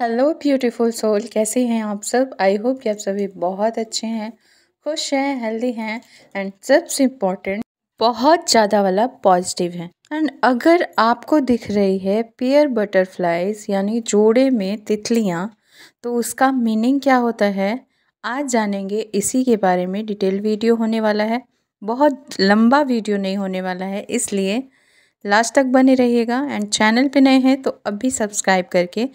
hello beautiful soul कैसे हैं आप सब आई होप कि आप सभी बहुत अच्छे हैं खुश हैं हेल्दी हैं एंड सबसे इम्पॉर्टेंट बहुत ज़्यादा वाला पॉजिटिव हैं एंड अगर आपको दिख रही है पेयर बटरफ्लाइज यानी जोड़े में तितलियाँ तो उसका मीनिंग क्या होता है आज जानेंगे इसी के बारे में डिटेल वीडियो होने वाला है बहुत लंबा वीडियो नहीं होने वाला है इसलिए लास्ट तक बने रहिएगा एंड चैनल पे नए हैं तो अभी सब्सक्राइब करके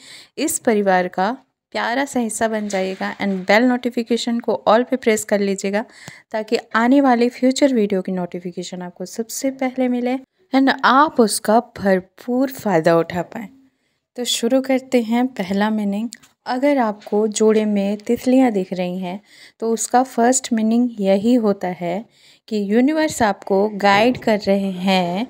इस परिवार का प्यारा सा हिस्सा बन जाइएगा एंड बेल नोटिफिकेशन को ऑल पे प्रेस कर लीजिएगा ताकि आने वाले फ्यूचर वीडियो की नोटिफिकेशन आपको सबसे पहले मिले एंड आप उसका भरपूर फ़ायदा उठा पाएँ तो शुरू करते हैं पहला मीनिंग अगर आपको जोड़े में तितलियाँ दिख रही हैं तो उसका फर्स्ट मीनिंग यही होता है कि यूनिवर्स आपको गाइड कर रहे हैं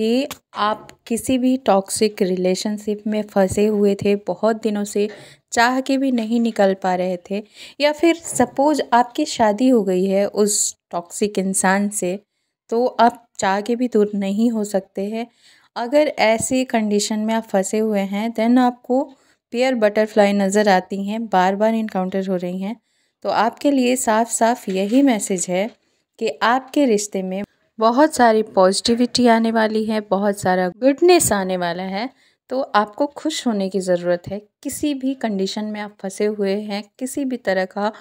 कि आप किसी भी टॉक्सिक रिलेशनशिप में फंसे हुए थे बहुत दिनों से चाह के भी नहीं निकल पा रहे थे या फिर सपोज आपकी शादी हो गई है उस टॉक्सिक इंसान से तो आप चाह के भी दूर नहीं हो सकते हैं अगर ऐसी कंडीशन में आप फंसे हुए हैं देन आपको पेयर बटरफ्लाई नज़र आती हैं बार बार इनकाउंटर हो रही हैं तो आपके लिए साफ साफ यही मैसेज है कि आपके रिश्ते में बहुत सारी पॉजिटिविटी आने वाली है बहुत सारा गुडनेस आने वाला है तो आपको खुश होने की ज़रूरत है किसी भी कंडीशन में आप फंसे हुए हैं किसी भी तरह का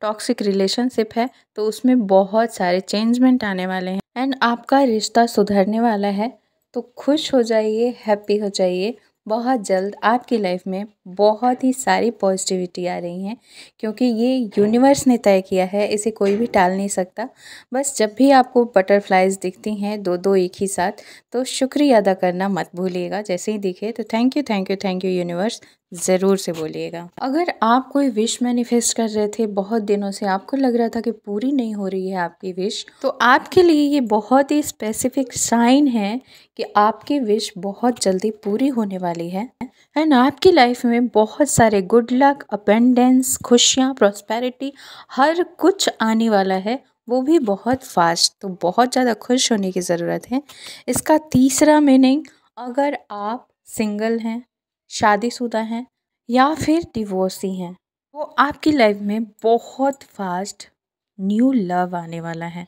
टॉक्सिक रिलेशनशिप है तो उसमें बहुत सारे चेंजमेंट आने वाले हैं एंड आपका रिश्ता सुधरने वाला है तो खुश हो जाइए हैप्पी हो जाइए बहुत जल्द आपकी लाइफ में बहुत ही सारी पॉजिटिविटी आ रही हैं क्योंकि ये यूनिवर्स ने तय किया है इसे कोई भी टाल नहीं सकता बस जब भी आपको बटरफ्लाइज दिखती हैं दो दो एक ही साथ तो शुक्रिया अदा करना मत भूलिएगा जैसे ही दिखे तो thank you thank you thank you universe ज़रूर से बोलिएगा अगर आप कोई विश मैनिफेस्ट कर रहे थे बहुत दिनों से आपको लग रहा था कि पूरी नहीं हो रही है आपकी विश तो आपके लिए ये बहुत ही स्पेसिफिक साइन है कि आपकी विश बहुत जल्दी पूरी होने वाली है एंड आपकी लाइफ में हमें बहुत सारे गुड लक अपेंडेंस खुशियाँ प्रॉस्पेरिटी हर कुछ आने वाला है वो भी बहुत फास्ट तो बहुत ज़्यादा खुश होने की ज़रूरत है इसका तीसरा मीनिंग अगर आप सिंगल हैं शादीशुदा हैं या फिर डिवोर्सी हैं वो आपकी लाइफ में बहुत फास्ट न्यू लव आने वाला है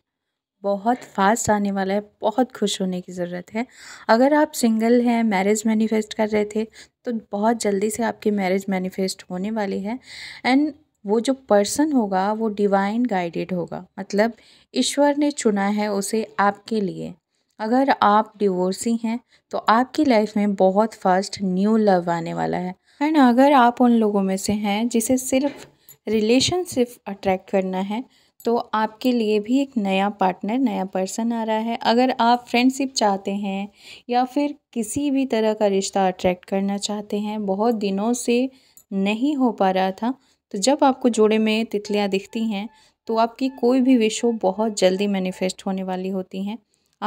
बहुत फास्ट आने वाला है बहुत खुश होने की ज़रूरत है अगर आप सिंगल हैं मैरिज मैनिफेस्ट कर रहे थे तो बहुत जल्दी से आपकी मैरिज मैनिफेस्ट होने वाली है एंड वो जो पर्सन होगा वो डिवाइन गाइडेड होगा मतलब ईश्वर ने चुना है उसे आपके लिए अगर आप डिवोर्सी हैं तो आपकी लाइफ में बहुत फास्ट न्यू लव आने वाला है एंड अगर आप उन लोगों में से हैं जिसे सिर्फ रिलेशनशिप अट्रैक्ट करना है तो आपके लिए भी एक नया पार्टनर नया पर्सन आ रहा है अगर आप फ्रेंडशिप चाहते हैं या फिर किसी भी तरह का रिश्ता अट्रैक्ट करना चाहते हैं बहुत दिनों से नहीं हो पा रहा था तो जब आपको जोड़े में तितलियाँ दिखती हैं तो आपकी कोई भी विश हो बहुत जल्दी मैनिफेस्ट होने वाली होती हैं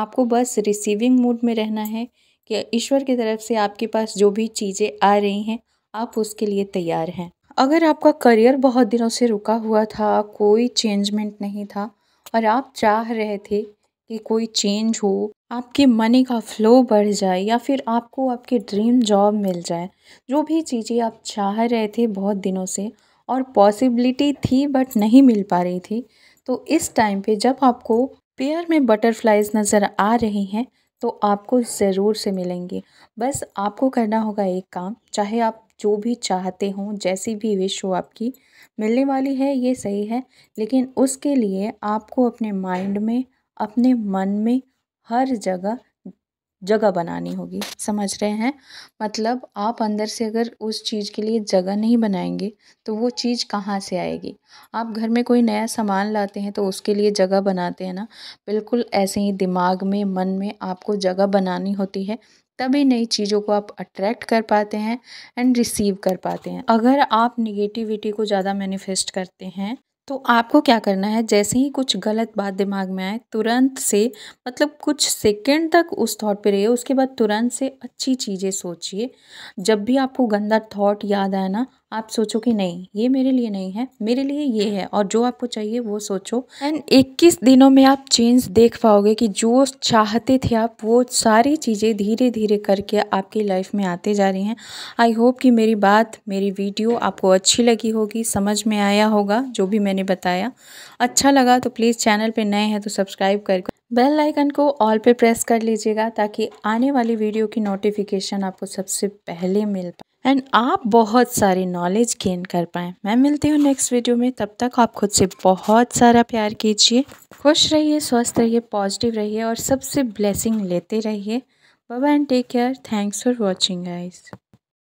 आपको बस रिसीविंग मूड में रहना है कि ईश्वर की तरफ से आपके पास जो भी चीज़ें आ रही हैं आप उसके लिए तैयार हैं अगर आपका करियर बहुत दिनों से रुका हुआ था कोई चेंजमेंट नहीं था और आप चाह रहे थे कि कोई चेंज हो आपके मनी का फ्लो बढ़ जाए या फिर आपको आपके ड्रीम जॉब मिल जाए जो भी चीज़ें आप चाह रहे थे बहुत दिनों से और पॉसिबिलिटी थी बट नहीं मिल पा रही थी तो इस टाइम पे जब आपको पेयर में बटरफ्लाइज नज़र आ रही हैं तो आपको ज़रूर से मिलेंगे बस आपको करना होगा एक काम चाहे आप जो भी चाहते हों जैसी भी विश हो आपकी मिलने वाली है ये सही है लेकिन उसके लिए आपको अपने माइंड में अपने मन में हर जगह जगह बनानी होगी समझ रहे हैं मतलब आप अंदर से अगर उस चीज़ के लिए जगह नहीं बनाएंगे तो वो चीज़ कहाँ से आएगी आप घर में कोई नया सामान लाते हैं तो उसके लिए जगह बनाते हैं ना बिल्कुल ऐसे ही दिमाग में मन में आपको जगह बनानी होती है तभी नई चीज़ों को आप अट्रैक्ट कर पाते हैं एंड रिसीव कर पाते हैं अगर आप निगेटिविटी को ज़्यादा मैनिफेस्ट करते हैं तो आपको क्या करना है जैसे ही कुछ गलत बात दिमाग में आए तुरंत से मतलब कुछ सेकंड तक उस थॉट पे रहिए उसके बाद तुरंत से अच्छी चीज़ें सोचिए जब भी आपको गंदा थॉट याद आए ना आप सोचो कि नहीं ये मेरे लिए नहीं है मेरे लिए ये है और जो आपको चाहिए वो सोचो एंड इक्कीस दिनों में आप चेंज देख पाओगे कि जो चाहते थे आप वो सारी चीज़ें धीरे धीरे करके आपकी लाइफ में आते जा रही हैं आई होप कि मेरी बात मेरी वीडियो आपको अच्छी लगी होगी समझ में आया होगा जो भी मैंने बताया अच्छा लगा तो प्लीज़ चैनल पर नए हैं तो सब्सक्राइब कर बेल आइकन को ऑल पे प्रेस कर लीजिएगा ताकि आने वाली वीडियो की नोटिफिकेशन आपको सबसे पहले मिल पाए एंड आप बहुत सारी नॉलेज गेन कर पाएँ मैं मिलती हूँ नेक्स्ट वीडियो में तब तक आप खुद से बहुत सारा प्यार कीजिए खुश रहिए स्वस्थ रहिए पॉजिटिव रहिए और सबसे ब्लेसिंग लेते रहिए बाबा and take care thanks for watching eyes